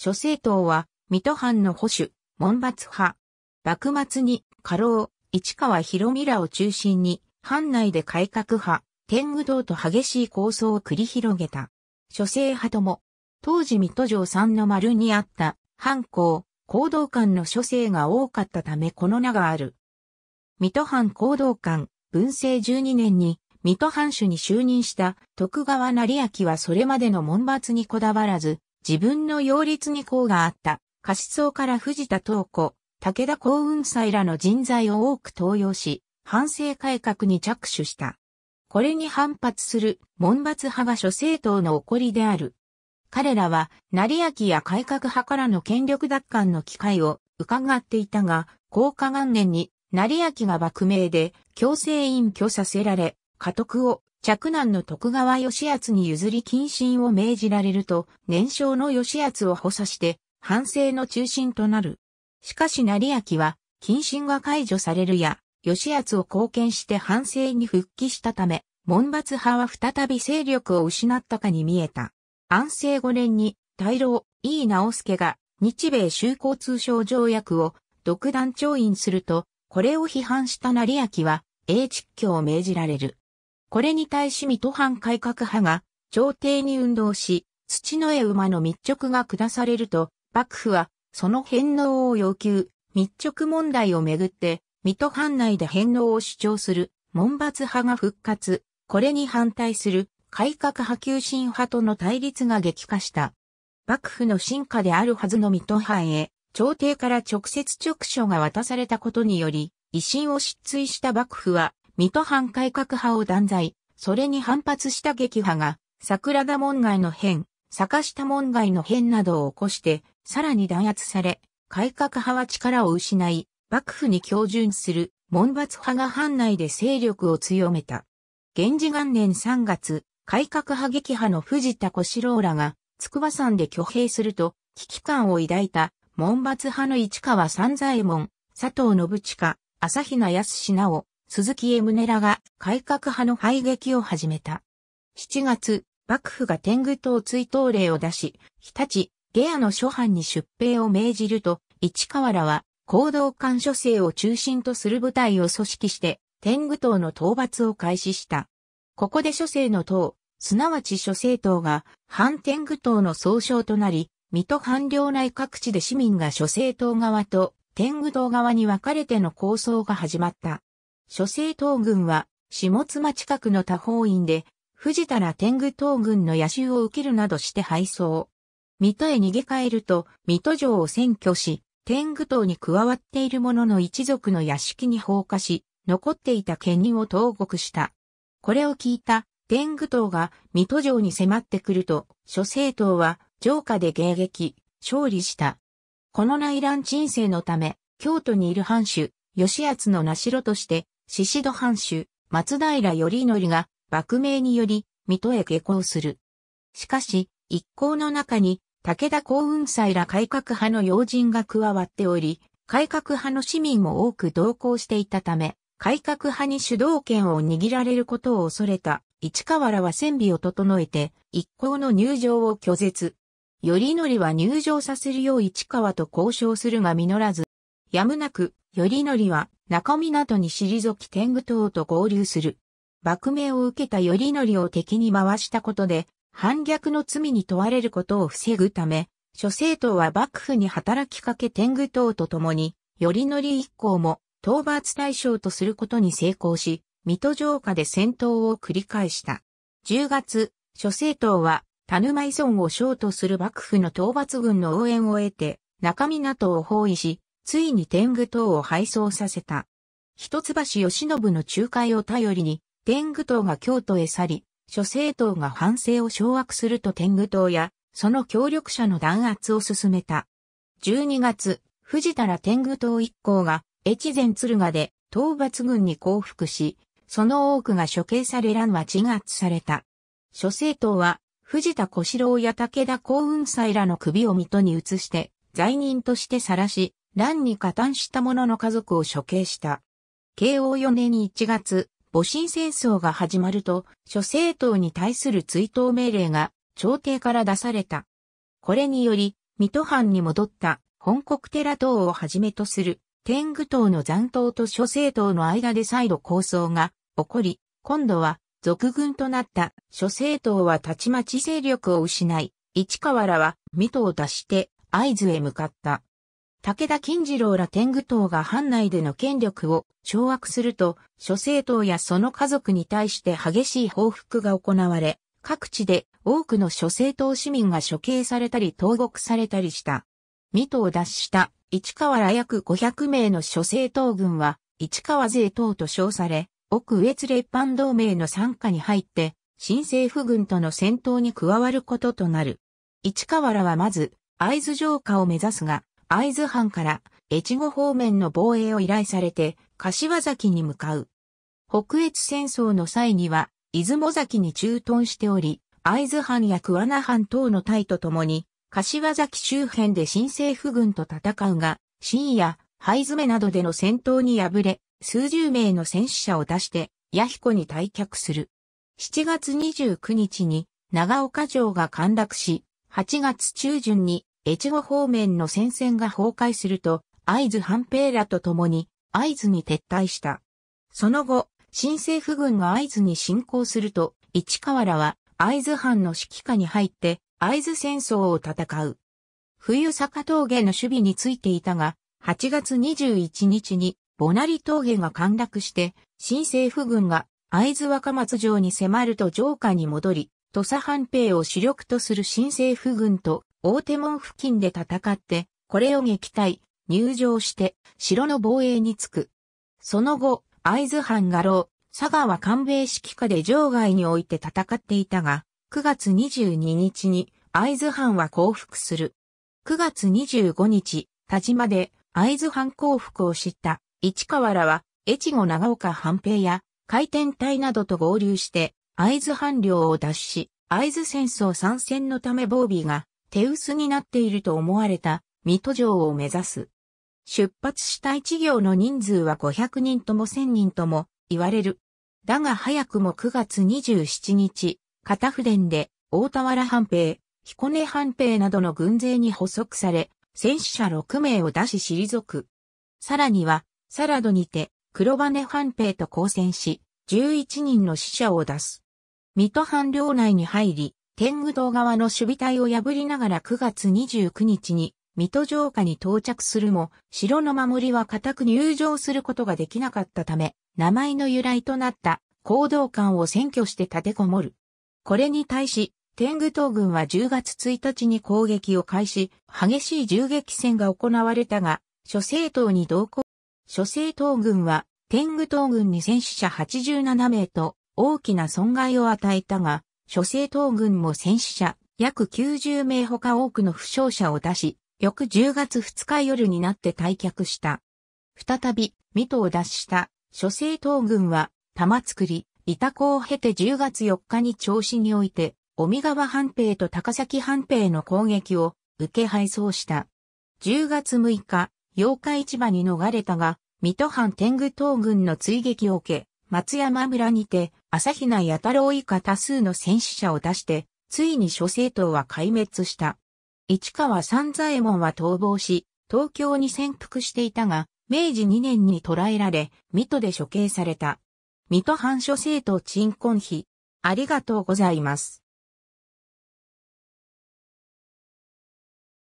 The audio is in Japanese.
諸政党は、水戸藩の保守、門伐派。幕末に、家老、市川博美らを中心に、藩内で改革派、天狗堂と激しい構想を繰り広げた。諸政派とも、当時水戸城三の丸にあった、藩校、行動官の諸政が多かったためこの名がある。水戸藩行動官、文政12年に、水戸藩主に就任した徳川成明はそれまでの門伐にこだわらず、自分の擁立に功があった、過失想から藤田東子、武田幸雲斎らの人材を多く登用し、反省改革に着手した。これに反発する、門閥派が諸政党の起こりである。彼らは、成明や改革派からの権力奪還の機会を伺っていたが、高下元年に、成明が幕名で強制隠居させられ、家督を嫡男の徳川義厚に譲り謹慎を命じられると、年少の義厚を補佐して、反省の中心となる。しかし成明は、謹慎が解除されるや、義厚を貢献して反省に復帰したため、門伐派は再び勢力を失ったかに見えた。安政5年に、大老、井伊直輔が、日米修好通商条約を、独断調印すると、これを批判した成明は、英知教を命じられる。これに対し水戸藩改革派が朝廷に運動し、土の絵馬の密直が下されると、幕府はその返納を要求、密直問題をめぐって、水戸藩内で返納を主張する、門伐派が復活、これに反対する、改革派急進派との対立が激化した。幕府の進化であるはずの水戸藩へ、朝廷から直接直書が渡されたことにより、維新を失墜した幕府は、水戸藩改革派を断罪、それに反発した撃破が、桜田門外の変、坂下門外の変などを起こして、さらに弾圧され、改革派は力を失い、幕府に共準する、門閥派が藩内で勢力を強めた。源氏元年3月、改革派撃破の藤田小四郎らが、筑波山で挙兵すると、危機感を抱いた、門閥派の市川三左衛門、佐藤信親、朝比奈康直、鈴木エムネラが改革派の排撃を始めた。7月、幕府が天狗党追悼令を出し、日立、下野の諸藩に出兵を命じると、市川らは、行動官諸生を中心とする部隊を組織して、天狗党の討伐を開始した。ここで諸生の党、すなわち諸生党が、反天狗党の総称となり、水戸藩領内各地で市民が諸生党側と天狗党側に分かれての抗争が始まった。諸星東軍は、下妻近くの多方院で、藤田ら天狗東軍の野襲を受けるなどして敗走。水戸へ逃げ帰ると、水戸城を占拠し、天狗党に加わっている者の一族の屋敷に放火し、残っていた権人を投獄した。これを聞いた天狗党が水戸城に迫ってくると、諸政党は城下で迎撃、勝利した。この内乱鎮静のため、京都にいる藩主、義厚の名城として、宍戸藩主、松平頼則が、幕名により、水戸へ下校する。しかし、一行の中に、武田幸雲斎ら改革派の要人が加わっており、改革派の市民も多く同行していたため、改革派に主導権を握られることを恐れた、市川らは戦備を整えて、一行の入場を拒絶。頼則は入場させるよう市川と交渉するが実らず、やむなく頼りは中港に退き天狗党と合流する。幕命を受けた頼りを敵に回したことで、反逆の罪に問われることを防ぐため、諸政党は幕府に働きかけ天狗党と共に、よりのり一行も討伐対象とすることに成功し、水戸城下で戦闘を繰り返した。10月、諸政党は、田沼依存を将とする幕府の討伐軍の応援を得て、中港を包囲し、ついに天狗党を敗走させた。一橋慶喜の仲介を頼りに、天狗党が京都へ去り、諸政党が反省を掌握すると天狗党や、その協力者の弾圧を進めた。12月、藤田ら天狗党一行が、越前鶴賀で、討伐軍に降伏し、その多くが処刑され乱は鎮圧された。諸政党は、藤田小四郎や武田幸雲斎らの首を水戸に移して、罪人として晒し、乱に加担した者の家族を処刑した。慶応4年1月、戊辰戦争が始まると、諸政党に対する追悼命令が朝廷から出された。これにより、水戸藩に戻った本国寺党をはじめとする天狗党の残党と諸政党の間で再度抗争が起こり、今度は俗軍となった諸政党はたちまち勢力を失い、市川らは水戸を出して合図へ向かった。武田金次郎ら天狗党が藩内での権力を掌握すると、諸政党やその家族に対して激しい報復が行われ、各地で多くの諸政党市民が処刑されたり投獄されたりした。水戸を脱した市川ら約500名の諸政党軍は、市川税党と称され、奥越列藩同盟の参加に入って、新政府軍との戦闘に加わることとなる。市川らはまず、会津城下を目指すが、会津藩から越後方面の防衛を依頼されて、柏崎に向かう。北越戦争の際には、出雲崎に駐屯しており、会津藩や桑名藩等の隊と共に、柏崎周辺で新政府軍と戦うが、深夜、灰詰めなどでの戦闘に敗れ、数十名の戦死者を出して、弥彦に退却する。7月29日に長岡城が陥落し、8月中旬に越後方面の戦線が崩壊すると、会津半平らと共に会津に撤退した。その後、新政府軍が会津に侵攻すると、市川らは会津藩の指揮下に入って会津戦争を戦う。冬坂峠の守備についていたが、8月21日にボナリ峠が陥落して、新政府軍が会津若松城に迫ると城下に戻り、土佐半兵を主力とする新政府軍と大手門付近で戦って、これを撃退、入城して、城の防衛につく。その後、会津藩画廊、佐川官兵衛指揮下で城外において戦っていたが、9月22日に会津藩は降伏する。9月25日、田島で会津藩降伏を知った市川らは、越後長岡藩兵や海天隊などと合流して、会津藩領を脱し、会津戦争参戦のため防備が手薄になっていると思われた水戸城を目指す。出発した一行の人数は500人とも1000人とも言われる。だが早くも9月27日、片筆で大田原藩兵、彦根藩兵などの軍勢に捕捉され、戦死者6名を出し退く。さらには、サラドにて、黒羽藩兵と交戦し、11人の死者を出す。水戸藩領内に入り、天狗堂側の守備隊を破りながら9月29日に水戸城下に到着するも、城の守りは固く入城することができなかったため、名前の由来となった行動館を占拠して立てこもる。これに対し、天狗島軍は10月1日に攻撃を開始、激しい銃撃戦が行われたが、諸政党に同行。諸政党軍は、天狗島軍に戦死者87名と大きな損害を与えたが、諸政党軍も戦死者、約90名ほか多くの負傷者を出し、翌10月2日夜になって退却した。再び、水戸を脱した諸政党軍は、玉造り、板子を経て10月4日に調子において、尾身川半兵と高崎半兵の攻撃を受け配送した。10月6日、八日市場に逃れたが、水戸藩天狗党軍の追撃を受け、松山村にて、朝比奈弥太郎以下多数の戦死者を出して、ついに諸政党は壊滅した。市川三左衛門は逃亡し、東京に潜伏していたが、明治2年に捕らえられ、水戸で処刑された。水戸藩諸政党鎮魂碑。ありがとうございます。